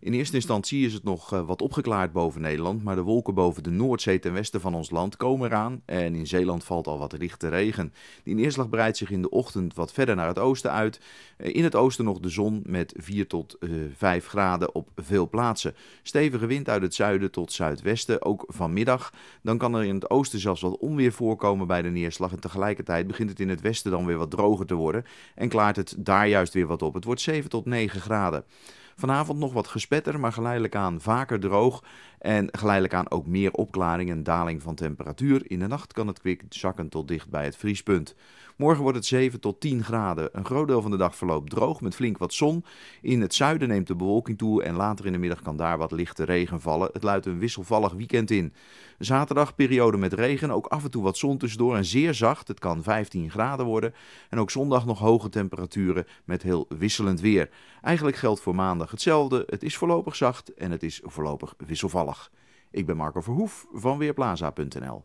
In eerste instantie is het nog eh, wat opgeklaard boven Nederland, maar de wolken boven de Noordzee ten westen van ons land komen eraan en in Zeeland valt al wat lichte regen. Die neerslag breidt zich in de ochtend wat verder naar het oosten uit. Eh, in het oosten nog de zon met 4 tot 5 eh, graden op veel plaatsen. Stevige wind uit het zuiden tot zuidwesten, ook vanmiddag. Dan kan er in het oosten zelfs wat onweer voorkomen bij de neerslag en tegelijkertijd begint het in het westen dan weer wat droger te worden en klaart het daar juist weer wat op. Het wordt 7 tot 9 graden. Vanavond nog wat gespetter, maar geleidelijk aan vaker droog. En geleidelijk aan ook meer opklaring en daling van temperatuur. In de nacht kan het kwik zakken tot dicht bij het vriespunt. Morgen wordt het 7 tot 10 graden. Een groot deel van de dag verloopt droog met flink wat zon. In het zuiden neemt de bewolking toe en later in de middag kan daar wat lichte regen vallen. Het luidt een wisselvallig weekend in. Zaterdag periode met regen, ook af en toe wat zon tussendoor en zeer zacht. Het kan 15 graden worden. En ook zondag nog hoge temperaturen met heel wisselend weer. Eigenlijk geldt voor maandag hetzelfde. Het is voorlopig zacht en het is voorlopig wisselvallig. Ik ben Marco Verhoef van Weerplaza.nl.